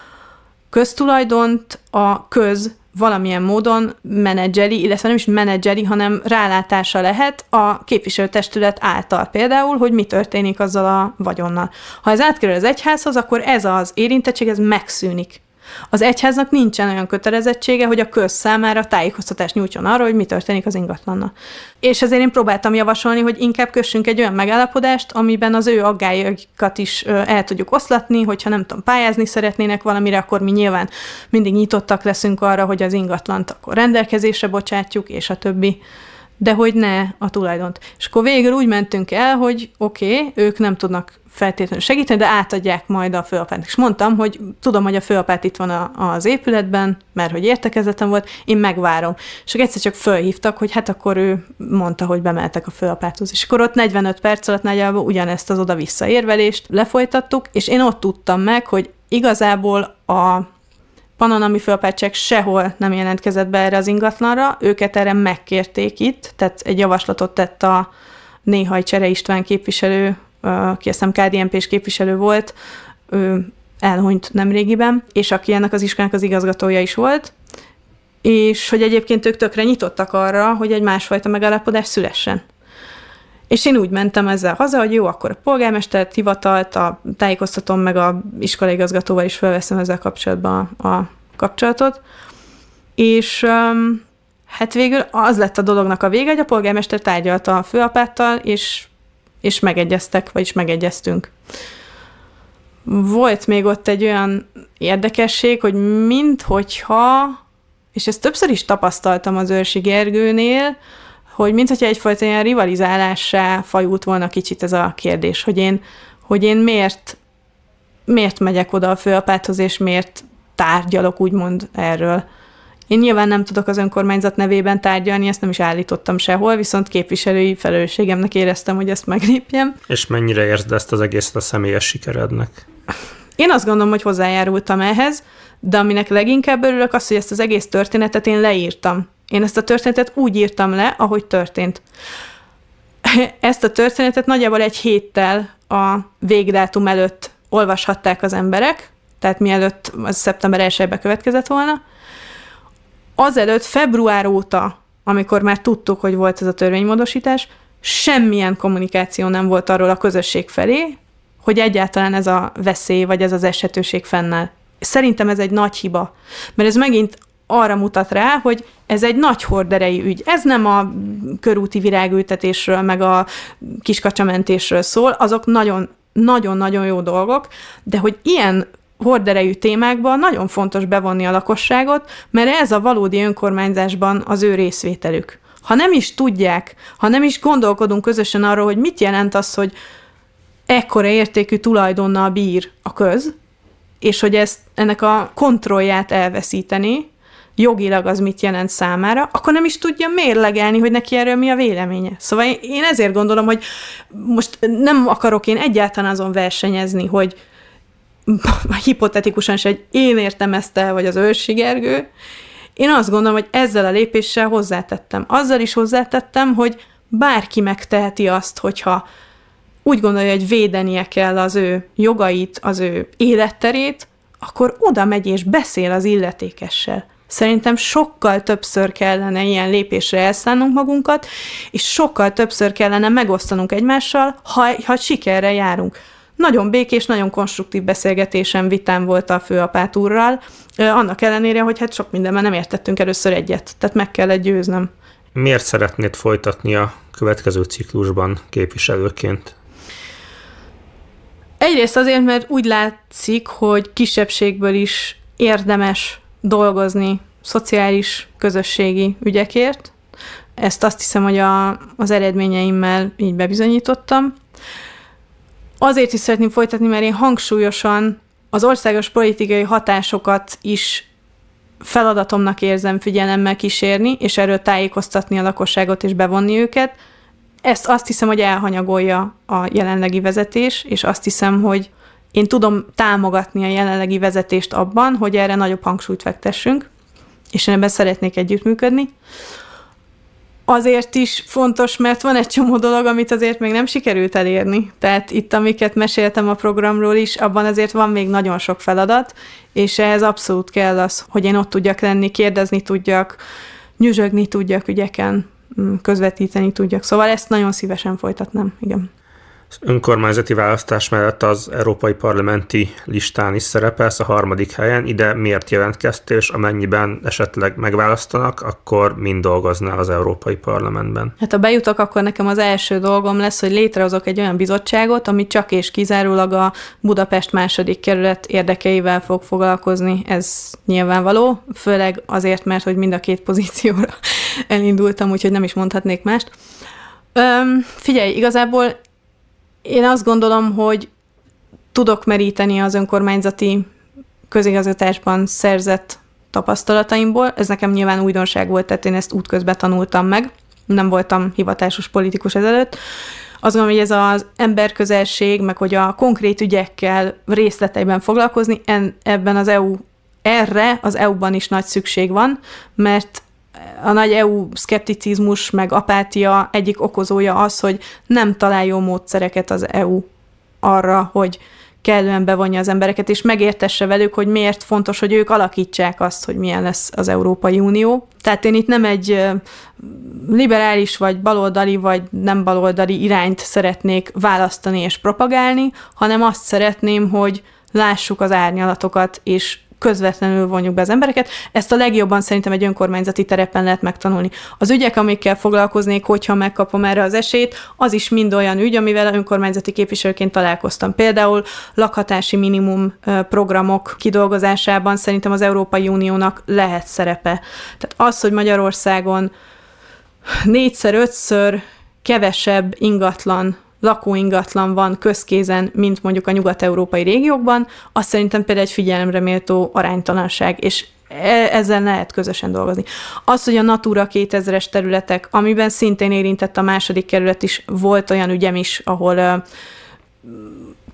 köztulajdont a köz valamilyen módon menedzseli, illetve nem is menedzseli, hanem rálátása lehet a képviselőtestület által például, hogy mi történik azzal a vagyonnal. Ha ez átkerül az egyházhoz, akkor ez az érintettség, ez megszűnik. Az egyháznak nincsen olyan kötelezettsége, hogy a köz számára tájékoztatást nyújtson arra, hogy mi történik az ingatlannal. És ezért én próbáltam javasolni, hogy inkább kössünk egy olyan megállapodást, amiben az ő aggályokat is el tudjuk oszlatni, hogyha nem tudom, pályázni szeretnének valamire, akkor mi nyilván mindig nyitottak leszünk arra, hogy az ingatlant akkor rendelkezésre bocsátjuk, és a többi de hogy ne a tulajdont. És akkor végül úgy mentünk el, hogy oké, okay, ők nem tudnak feltétlenül segíteni, de átadják majd a főapát. És mondtam, hogy tudom, hogy a főapát itt van a, az épületben, mert hogy értekezetem volt, én megvárom. És egyszer csak fölhívtak, hogy hát akkor ő mondta, hogy bemeltek a főapáthoz. És akkor ott 45 perc alatt nagyjából ugyanezt az oda-vissza érvelést lefolytattuk, és én ott tudtam meg, hogy igazából a Panonami fölpecsek sehol nem jelentkezett be erre az ingatlanra, őket erre megkérték itt, tehát egy javaslatot tett a néhaj Csere István képviselő, aki azt hiszem KDNP-s képviselő volt, ő elhunyt nemrégiben, és aki ennek az iskolának az igazgatója is volt, és hogy egyébként ők tökre nyitottak arra, hogy egy másfajta megállapodás szülessen. És én úgy mentem ezzel haza, hogy jó, akkor a polgármestert, hivatalt, a tájékoztatom meg a iskolaigazgatóval is felveszem ezzel kapcsolatban a, a kapcsolatot. És um, hát végül az lett a dolognak a vége, hogy a polgármester tárgyalta a főapáttal, és, és megegyeztek, vagyis megegyeztünk. Volt még ott egy olyan érdekesség, hogy minthogyha, és ezt többször is tapasztaltam az Őrsi Gergőnél, hogy mintha egyfajta ilyen rivalizálássá fajult volna kicsit ez a kérdés, hogy én, hogy én miért, miért megyek oda a főapáthoz, és miért tárgyalok úgymond erről. Én nyilván nem tudok az önkormányzat nevében tárgyalni, ezt nem is állítottam sehol, viszont képviselői felelősségemnek éreztem, hogy ezt meglépjem. És mennyire érzed ezt az egészet a személyes sikerednek? Én azt gondolom, hogy hozzájárultam ehhez, de aminek leginkább örülök az, hogy ezt az egész történetet én leírtam. Én ezt a történetet úgy írtam le, ahogy történt. Ezt a történetet nagyjából egy héttel a végdátum előtt olvashatták az emberek, tehát mielőtt az szeptember 1 következett volna. Azelőtt február óta, amikor már tudtuk, hogy volt ez a törvénymódosítás, semmilyen kommunikáció nem volt arról a közösség felé, hogy egyáltalán ez a veszély, vagy ez az esetőség fennáll. Szerintem ez egy nagy hiba, mert ez megint arra mutat rá, hogy ez egy nagy horderei ügy. Ez nem a körúti virágültetésről, meg a kiskacsamentésről szól, azok nagyon nagyon-nagyon jó dolgok, de hogy ilyen horderejű témákban nagyon fontos bevonni a lakosságot, mert ez a valódi önkormányzásban az ő részvételük. Ha nem is tudják, ha nem is gondolkodunk közösen arról, hogy mit jelent az, hogy ekkora értékű tulajdonnal bír a köz, és hogy ezt, ennek a kontrollját elveszíteni, jogilag az mit jelent számára, akkor nem is tudja mérlegelni, hogy neki erről mi a véleménye. Szóval én ezért gondolom, hogy most nem akarok én egyáltalán azon versenyezni, hogy hipotetikusan se, hogy én értem ezt el, vagy az őrsigergő. Én azt gondolom, hogy ezzel a lépéssel hozzátettem. Azzal is hozzátettem, hogy bárki megteheti azt, hogyha úgy gondolja, hogy védenie kell az ő jogait, az ő életterét, akkor oda megy és beszél az illetékessel. Szerintem sokkal többször kellene ilyen lépésre elszánnunk magunkat, és sokkal többször kellene megosztanunk egymással, ha, ha sikerre járunk. Nagyon békés, nagyon konstruktív beszélgetésem, vitám volt a főapát úrral, annak ellenére, hogy hát sok mindenben nem értettünk először egyet, tehát meg kellett győznöm. Miért szeretnéd folytatni a következő ciklusban képviselőként? Egyrészt azért, mert úgy látszik, hogy kisebbségből is érdemes dolgozni szociális, közösségi ügyekért. Ezt azt hiszem, hogy a, az eredményeimmel így bebizonyítottam. Azért is szeretném folytatni, mert én hangsúlyosan az országos politikai hatásokat is feladatomnak érzem figyelemmel kísérni, és erről tájékoztatni a lakosságot és bevonni őket. Ezt azt hiszem, hogy elhanyagolja a jelenlegi vezetés, és azt hiszem, hogy én tudom támogatni a jelenlegi vezetést abban, hogy erre nagyobb hangsúlyt fektessünk, és én ebben szeretnék együttműködni. Azért is fontos, mert van egy csomó dolog, amit azért még nem sikerült elérni. Tehát itt, amiket meséltem a programról is, abban azért van még nagyon sok feladat, és ehhez abszolút kell az, hogy én ott tudjak lenni, kérdezni tudjak, nyüzsögni tudjak ügyeken, közvetíteni tudjak. Szóval ezt nagyon szívesen folytatnám, igen. Az önkormányzati választás mellett az európai parlamenti listán is szerepelsz a harmadik helyen. Ide miért jelentkeztél, és amennyiben esetleg megválasztanak, akkor mind dolgoznál az európai parlamentben? Hát ha bejutok, akkor nekem az első dolgom lesz, hogy létrehozok egy olyan bizottságot, ami csak és kizárólag a Budapest második kerület érdekeivel fog foglalkozni. Ez nyilvánvaló, főleg azért, mert hogy mind a két pozícióra elindultam, úgyhogy nem is mondhatnék mást. Öm, figyelj, igazából én azt gondolom, hogy tudok meríteni az önkormányzati közigazgatásban szerzett tapasztalataimból. Ez nekem nyilván újdonság volt, tehát én ezt útközben tanultam meg. Nem voltam hivatásos politikus ezelőtt. Azt gondolom, hogy ez az emberközelség, meg hogy a konkrét ügyekkel részleteiben foglalkozni, en, ebben az EU, erre az EU-ban is nagy szükség van, mert a nagy EU szkepticizmus meg apátia egyik okozója az, hogy nem talál jó módszereket az EU arra, hogy kellően bevonja az embereket, és megértesse velük, hogy miért fontos, hogy ők alakítsák azt, hogy milyen lesz az Európai Unió. Tehát én itt nem egy liberális, vagy baloldali, vagy nem baloldali irányt szeretnék választani és propagálni, hanem azt szeretném, hogy lássuk az árnyalatokat, és közvetlenül vonjuk be az embereket. Ezt a legjobban szerintem egy önkormányzati terepen lehet megtanulni. Az ügyek, amikkel foglalkoznék, hogyha megkapom erre az esélyt, az is mind olyan ügy, amivel önkormányzati képviselőként találkoztam. Például lakhatási minimum programok kidolgozásában szerintem az Európai Uniónak lehet szerepe. Tehát az, hogy Magyarországon négyszer, ötször kevesebb ingatlan lakóingatlan van közkézen, mint mondjuk a nyugat-európai régiókban, az szerintem például egy figyelemre méltó aránytalanság, és e, ezzel lehet közösen dolgozni. Az, hogy a Natura 2000-es területek, amiben szintén érintett a második kerület is, volt olyan ügyem is, ahol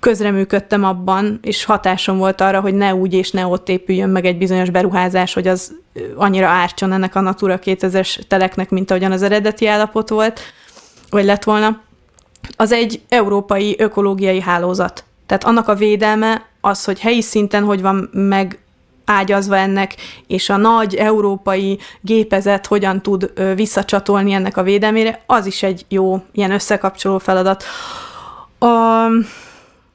közreműködtem abban, és hatásom volt arra, hogy ne úgy és ne ott épüljön meg egy bizonyos beruházás, hogy az annyira ártson ennek a Natura 2000-es teleknek, mint ahogyan az eredeti állapot volt, vagy lett volna az egy európai ökológiai hálózat. Tehát annak a védelme az, hogy helyi szinten hogy van meg ágyazva ennek, és a nagy európai gépezet hogyan tud visszacsatolni ennek a védelmére, az is egy jó ilyen összekapcsoló feladat. A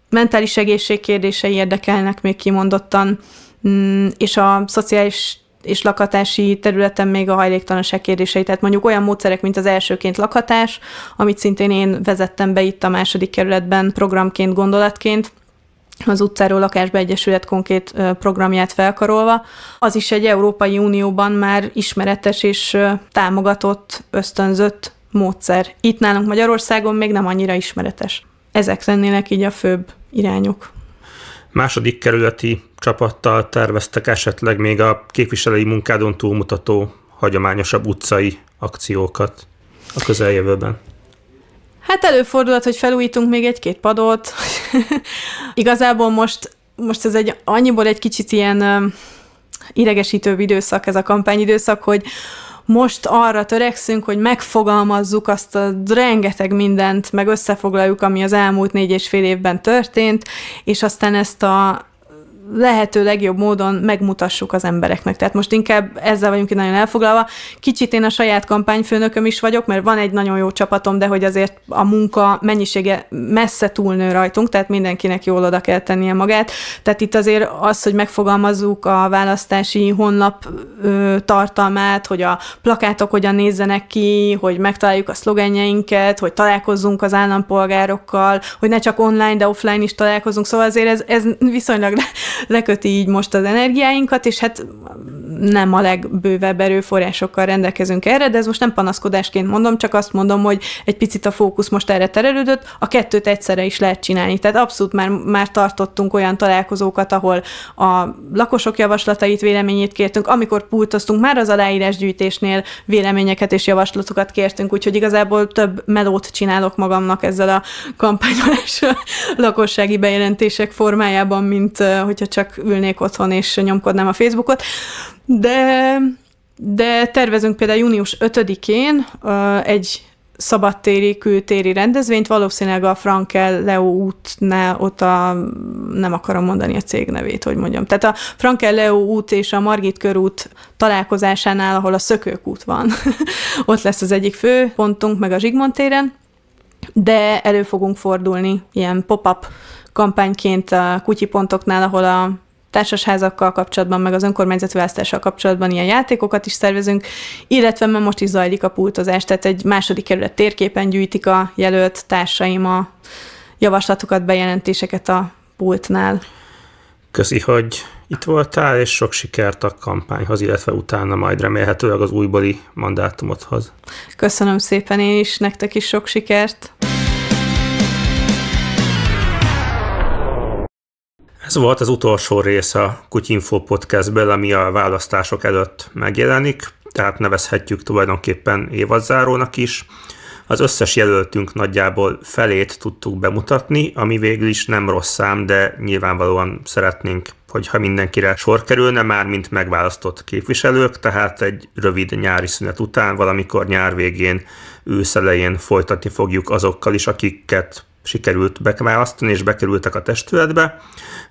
mentális egészség kérdései érdekelnek még kimondottan, mm, és a szociális és lakhatási területen még a hajléktalanság kérdései, tehát mondjuk olyan módszerek, mint az elsőként lakhatás, amit szintén én vezettem be itt a második kerületben programként, gondolatként, az utcáról lakásba egyesület konkrét programját felkarolva. Az is egy Európai Unióban már ismeretes és támogatott, ösztönzött módszer. Itt nálunk Magyarországon még nem annyira ismeretes. Ezek lennének így a főbb irányok második kerületi csapattal terveztek esetleg még a képviselői munkádon túlmutató hagyományosabb utcai akciókat a közeljövőben? Hát előfordulhat, hogy felújítunk még egy-két padot. Igazából most, most ez egy annyiból egy kicsit ilyen idegesítőbb időszak, ez a kampányidőszak, hogy, most arra törekszünk, hogy megfogalmazzuk azt a rengeteg mindent, meg összefoglaljuk, ami az elmúlt négy és fél évben történt, és aztán ezt a lehető legjobb módon megmutassuk az embereknek. Tehát most inkább ezzel vagyunk itt nagyon elfoglalva. Kicsit én a saját kampányfőnököm is vagyok, mert van egy nagyon jó csapatom, de hogy azért a munka mennyisége messze túlnő rajtunk, tehát mindenkinek jól oda kell tennie magát. Tehát itt azért az, hogy megfogalmazzuk a választási honlap ö, tartalmát, hogy a plakátok hogyan nézzenek ki, hogy megtaláljuk a szlogenjeinket, hogy találkozzunk az állampolgárokkal, hogy ne csak online, de offline is találkozunk. Szóval azért ez, ez viszonylag leköti így most az energiáinkat, és hát nem a legbővebb erőforrásokkal rendelkezünk erre, de ez most nem panaszkodásként mondom, csak azt mondom, hogy egy picit a fókusz most erre terelődött, a kettőt egyszerre is lehet csinálni. Tehát abszolút már, már tartottunk olyan találkozókat, ahol a lakosok javaslatait, véleményét kértünk, amikor pultoztunk, már az aláírásgyűjtésnél véleményeket és javaslatokat kértünk, úgyhogy igazából több melót csinálok magamnak ezzel a kampányolással lakossági bejelentések formájában, mint hogyha hogyha csak ülnék otthon és nyomkodnám a Facebookot, de, de tervezünk például június 5-én egy szabadtéri, kültéri rendezvényt, valószínűleg a Frankel Leo útnál, ott a, nem akarom mondani a cég nevét, hogy mondjam. Tehát a Frankel Leo út és a Margit körút találkozásánál, ahol a Szökőkút van, ott lesz az egyik fő pontunk, meg a Zsigmond téren, de elő fogunk fordulni ilyen pop-up kampányként a kutyipontoknál, ahol a társasházakkal kapcsolatban, meg az választással kapcsolatban ilyen játékokat is szervezünk, illetve már most is zajlik a pultozás, tehát egy második kerület térképen gyűjtik a jelölt társaim a javaslatokat, bejelentéseket a pultnál. Köszi, hogy itt voltál, és sok sikert a kampányhoz, illetve utána majd remélhetőleg az újbóli mandátumodhoz. Köszönöm szépen én is, nektek is sok sikert! Ez volt az utolsó rész a Kutyinfo podcastből, ami a választások előtt megjelenik, tehát nevezhetjük tulajdonképpen évadzárónak is. Az összes jelöltünk nagyjából felét tudtuk bemutatni, ami végül is nem rossz szám, de nyilvánvalóan szeretnénk, hogyha mindenkire sor kerülne, már mint megválasztott képviselők, tehát egy rövid nyári szünet után, valamikor nyár végén, őszelején folytatni fogjuk azokkal is, akiket sikerült, be, és bekerültek a testületbe,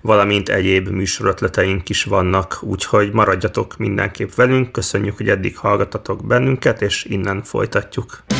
valamint egyéb műsorötleteink is vannak, úgyhogy maradjatok mindenképp velünk, köszönjük, hogy eddig hallgatatok bennünket, és innen folytatjuk.